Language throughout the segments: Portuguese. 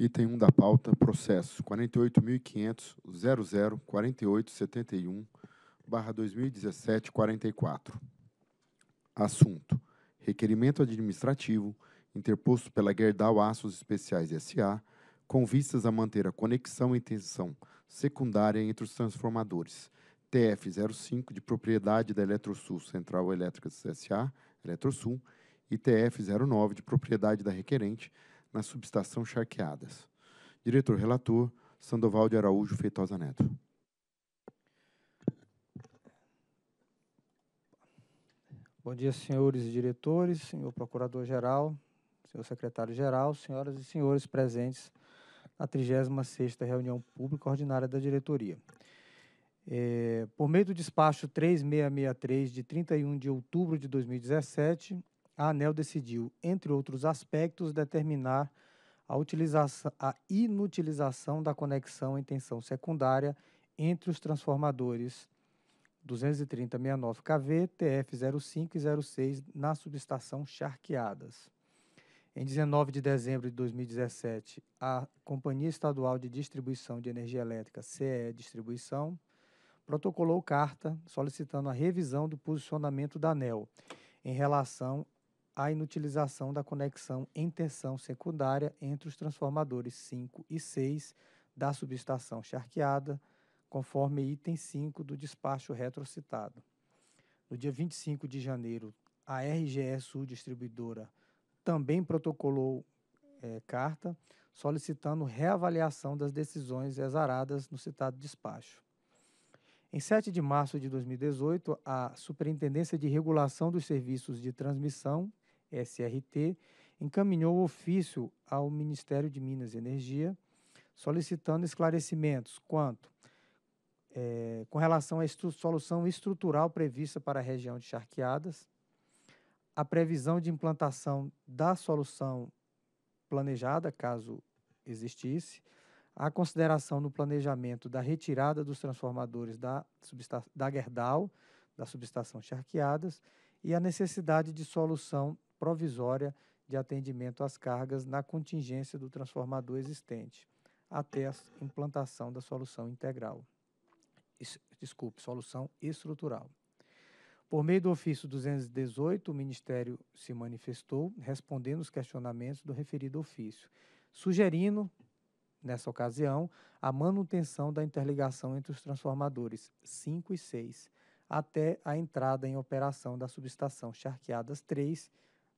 Item 1 da pauta, processo 48.500.004871-2017-44. Assunto: Requerimento administrativo interposto pela Gerdau Aços Especiais S.A., com vistas a manter a conexão e tensão secundária entre os transformadores TF05 de propriedade da Eletrosul Central Elétrica S.A., Eletrosul, e TF09 de propriedade da requerente na subestação Charqueadas. Diretor relator, Sandoval de Araújo Feitosa Neto. Bom dia, senhores e diretores, senhor procurador-geral, senhor secretário-geral, senhoras e senhores presentes na 36ª reunião pública ordinária da diretoria. É, por meio do despacho 3663, de 31 de outubro de 2017, a ANEL decidiu, entre outros aspectos, determinar a, a inutilização da conexão em tensão secundária entre os transformadores 23069KV, TF05 e 06 na subestação Charqueadas. Em 19 de dezembro de 2017, a Companhia Estadual de Distribuição de Energia Elétrica, CE Distribuição, protocolou carta solicitando a revisão do posicionamento da ANEL em relação a inutilização da conexão em tensão secundária entre os transformadores 5 e 6 da subestação charqueada, conforme item 5 do despacho retrocitado. No dia 25 de janeiro, a RGE Sul Distribuidora também protocolou é, carta solicitando reavaliação das decisões exaradas no citado despacho. Em 7 de março de 2018, a Superintendência de Regulação dos Serviços de Transmissão SRT, encaminhou ofício ao Ministério de Minas e Energia, solicitando esclarecimentos quanto é, com relação à estru solução estrutural prevista para a região de Charqueadas, a previsão de implantação da solução planejada, caso existisse, a consideração no planejamento da retirada dos transformadores da, da Gerdau, da subestação Charqueadas, e a necessidade de solução provisória de atendimento às cargas na contingência do transformador existente, até a implantação da solução integral. Desculpe, solução estrutural. Por meio do ofício 218, o Ministério se manifestou respondendo os questionamentos do referido ofício, sugerindo, nessa ocasião, a manutenção da interligação entre os transformadores 5 e 6, até a entrada em operação da subestação Charqueadas 3,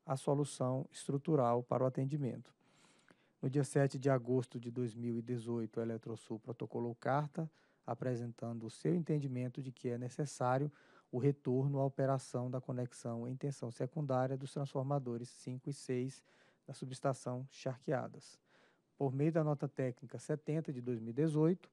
a solução estrutural para o atendimento. No dia 7 de agosto de 2018, a Eletrosul protocolou carta apresentando o seu entendimento de que é necessário o retorno à operação da conexão em tensão secundária dos transformadores 5 e 6 da subestação Charqueadas. Por meio da nota técnica 70 de 2018,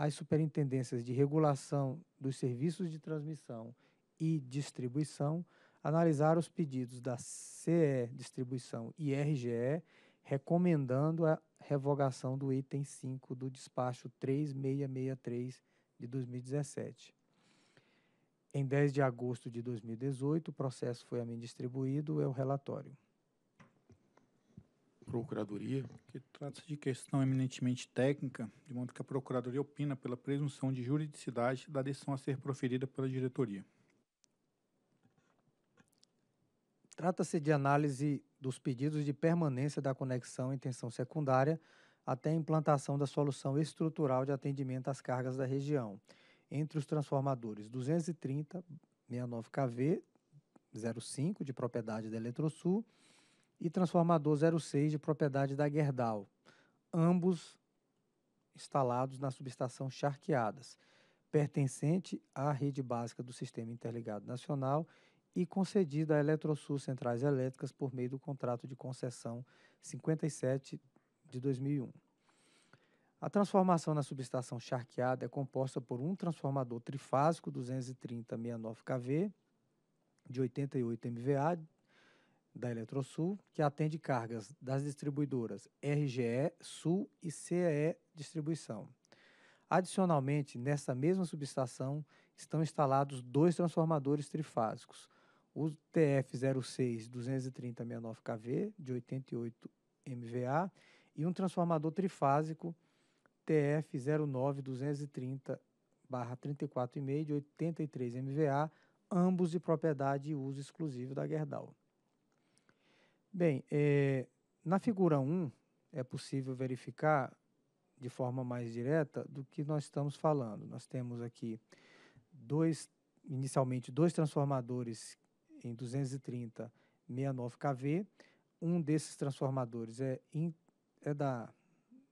as superintendências de regulação dos serviços de transmissão e distribuição analisaram os pedidos da CE Distribuição e RGE, recomendando a revogação do item 5 do despacho 3663 de 2017. Em 10 de agosto de 2018, o processo foi a mim distribuído, é o relatório. Procuradoria? Que trata-se de questão eminentemente técnica, de modo que a Procuradoria opina pela presunção de juridicidade da decisão a ser proferida pela diretoria. Trata-se de análise dos pedidos de permanência da conexão em tensão secundária até a implantação da solução estrutural de atendimento às cargas da região, entre os transformadores 230 69 kV 05 de propriedade da Eletrosul e transformador 06 de propriedade da Gerdau, ambos instalados na subestação Charqueadas, pertencente à rede básica do Sistema Interligado Nacional e concedida à Eletrosul Centrais Elétricas por meio do contrato de concessão 57 de 2001. A transformação na subestação charqueada é composta por um transformador trifásico 230-69 kV de 88 MVA da Eletrosul, que atende cargas das distribuidoras RGE, Sul e CE Distribuição. Adicionalmente, nessa mesma subestação estão instalados dois transformadores trifásicos, o TF06 230-69KV de 88 MVA e um transformador trifásico TF09 230/34,5 de 83 MVA, ambos de propriedade e uso exclusivo da Gerdau. Bem, eh, na figura 1 é possível verificar de forma mais direta do que nós estamos falando. Nós temos aqui dois, inicialmente dois transformadores em 230 69 kV. Um desses transformadores é, in, é da,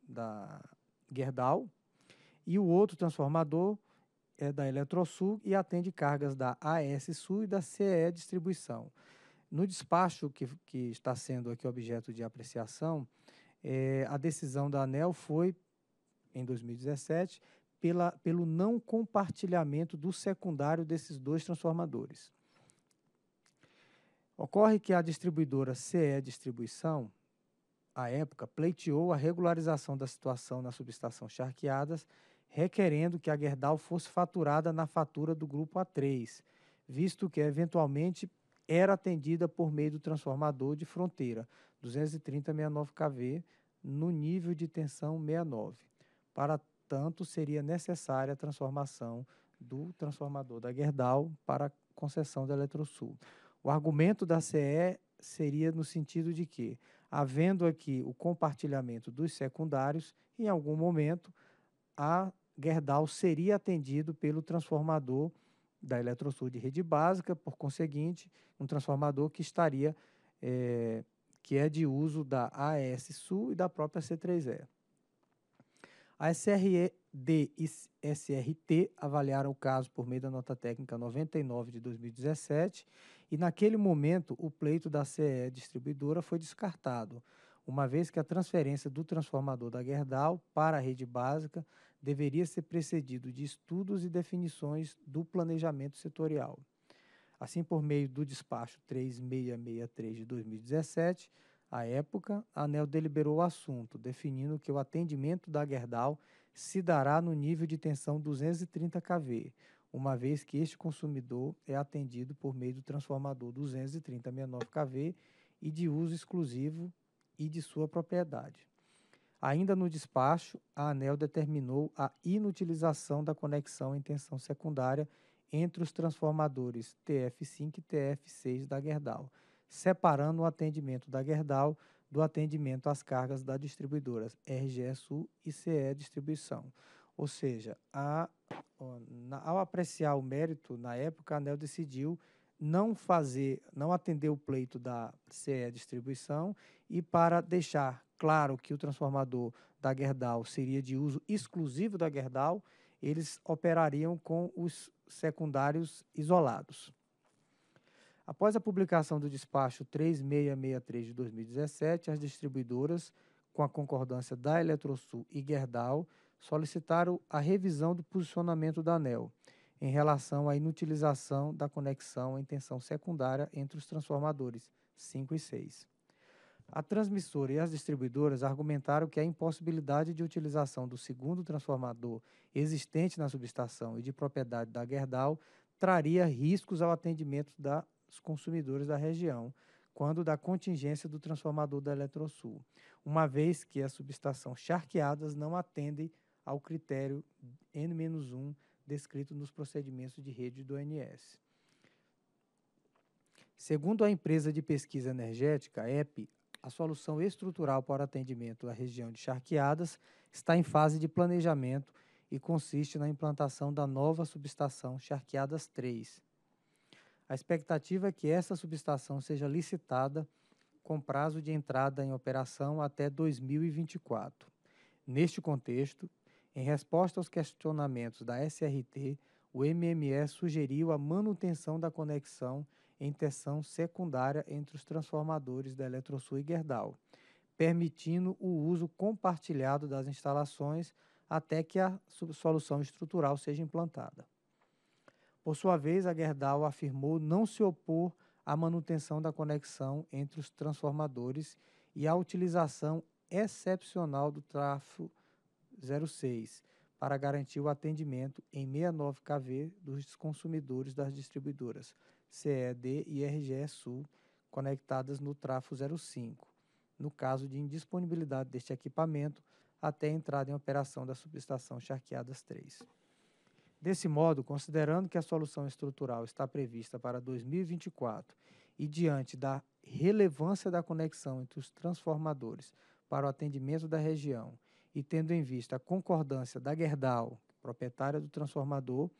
da Gerdau e o outro transformador é da Eletrosul e atende cargas da AS Sul e da CE Distribuição. No despacho que, que está sendo aqui objeto de apreciação, é, a decisão da ANEL foi, em 2017, pela, pelo não compartilhamento do secundário desses dois transformadores. Ocorre que a distribuidora CE Distribuição, à época, pleiteou a regularização da situação na subestação Charqueadas, requerendo que a Gerdau fosse faturada na fatura do grupo A3, visto que eventualmente era atendida por meio do transformador de fronteira 230-69 kV no nível de tensão 69. Para tanto, seria necessária a transformação do transformador da Gerdau para concessão da Eletrosul. O argumento da CE seria no sentido de que, havendo aqui o compartilhamento dos secundários, em algum momento a Gerdau seria atendido pelo transformador da Eletrosul de rede básica, por conseguinte, um transformador que estaria, é, que é de uso da AES Sul e da própria C3E. A SRE e SRT avaliaram o caso por meio da nota técnica 99 de 2017 e, naquele momento, o pleito da CE distribuidora foi descartado uma vez que a transferência do transformador da Gerdau para a rede básica deveria ser precedido de estudos e definições do planejamento setorial. Assim, por meio do despacho 3663 de 2017, à época, a ANEL deliberou o assunto, definindo que o atendimento da Gerdau se dará no nível de tensão 230 kV, uma vez que este consumidor é atendido por meio do transformador 230 kV e de uso exclusivo e de sua propriedade. Ainda no despacho, a ANEL determinou a inutilização da conexão em tensão secundária entre os transformadores TF5 e TF6 da Gerdau, separando o atendimento da Gerdau do atendimento às cargas das distribuidoras RGSU e CE Distribuição. Ou seja, a, ao apreciar o mérito, na época, a ANEL decidiu não fazer, não atender o pleito da CE Distribuição e para deixar claro que o transformador da Gerdau seria de uso exclusivo da Gerdau, eles operariam com os secundários isolados. Após a publicação do despacho 3663 de 2017, as distribuidoras, com a concordância da Eletrosul e Gerdau, solicitaram a revisão do posicionamento da ANEL em relação à inutilização da conexão em tensão secundária entre os transformadores 5 e 6. A transmissora e as distribuidoras argumentaram que a impossibilidade de utilização do segundo transformador existente na subestação e de propriedade da Gerdau traria riscos ao atendimento dos consumidores da região, quando da contingência do transformador da Eletrosul, uma vez que as subestações charqueadas não atendem ao critério N-1 descrito nos procedimentos de rede do ANS. Segundo a empresa de pesquisa energética, EP, a solução estrutural para atendimento à região de charqueadas está em fase de planejamento e consiste na implantação da nova subestação Charqueadas 3. A expectativa é que essa subestação seja licitada com prazo de entrada em operação até 2024. Neste contexto, em resposta aos questionamentos da SRT, o MME sugeriu a manutenção da conexão em tensão secundária entre os transformadores da Eletrosul e Gerdau, permitindo o uso compartilhado das instalações até que a solução estrutural seja implantada. Por sua vez, a Gerdau afirmou não se opor à manutenção da conexão entre os transformadores e à utilização excepcional do tráfego 06 para garantir o atendimento em 69 KV dos consumidores das distribuidoras CED e RGE Sul conectadas no trafo 05, no caso de indisponibilidade deste equipamento até a entrada em operação da subestação Charqueadas 3. Desse modo, considerando que a solução estrutural está prevista para 2024 e diante da relevância da conexão entre os transformadores para o atendimento da região e tendo em vista a concordância da Gerdau, proprietária do transformador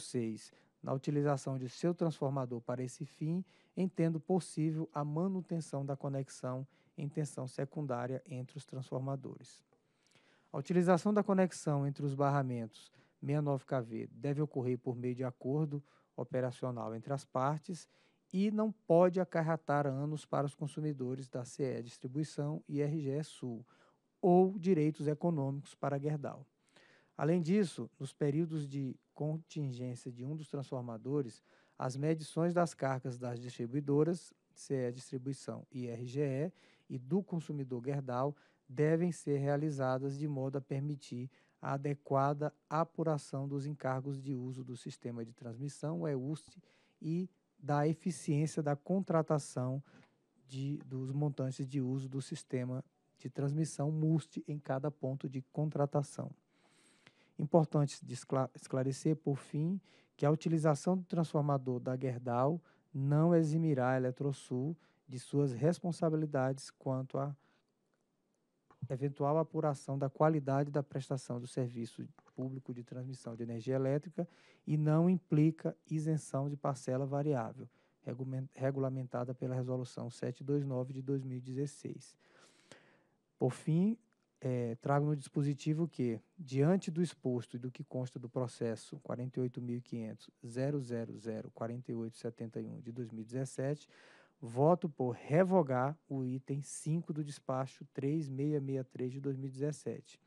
06, na utilização de seu transformador para esse fim, entendo possível a manutenção da conexão em tensão secundária entre os transformadores. A utilização da conexão entre os barramentos 69KV deve ocorrer por meio de acordo operacional entre as partes e não pode acarretar anos para os consumidores da CE Distribuição e RGE Sul, ou direitos econômicos para Gerdau. Além disso, nos períodos de contingência de um dos transformadores, as medições das cargas das distribuidoras, CE é Distribuição e RGE, e do consumidor Gerdau devem ser realizadas de modo a permitir a adequada apuração dos encargos de uso do sistema de transmissão, o é EUST, e da eficiência da contratação de, dos montantes de uso do sistema de transmissão MUST em cada ponto de contratação. Importante esclarecer, por fim, que a utilização do transformador da Gerdau não eximirá a Eletrosul de suas responsabilidades quanto à eventual apuração da qualidade da prestação do serviço público de transmissão de energia elétrica e não implica isenção de parcela variável, regulamentada pela Resolução 729 de 2016. Por fim, é, trago no dispositivo que, diante do exposto e do que consta do processo 48.500.0004871 de 2017, voto por revogar o item 5 do despacho 3663 de 2017,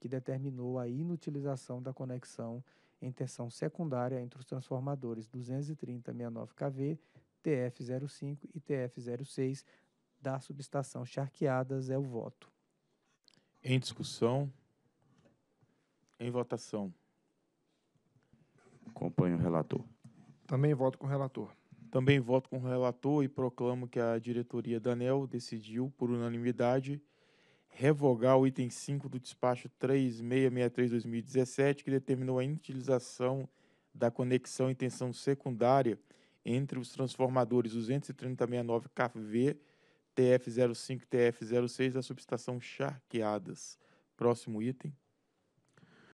que determinou a inutilização da conexão em tensão secundária entre os transformadores 230.69 kV, TF05 e TF06 da subestação charqueadas é o voto. Em discussão. Em votação. Acompanho o relator. Também voto com o relator. Também voto com o relator e proclamo que a diretoria da ANEL decidiu, por unanimidade, revogar o item 5 do despacho 3663-2017, que determinou a inutilização da conexão em tensão secundária entre os transformadores 23069 KV TF-05 e TF-06 da subestação Charqueadas. Próximo item.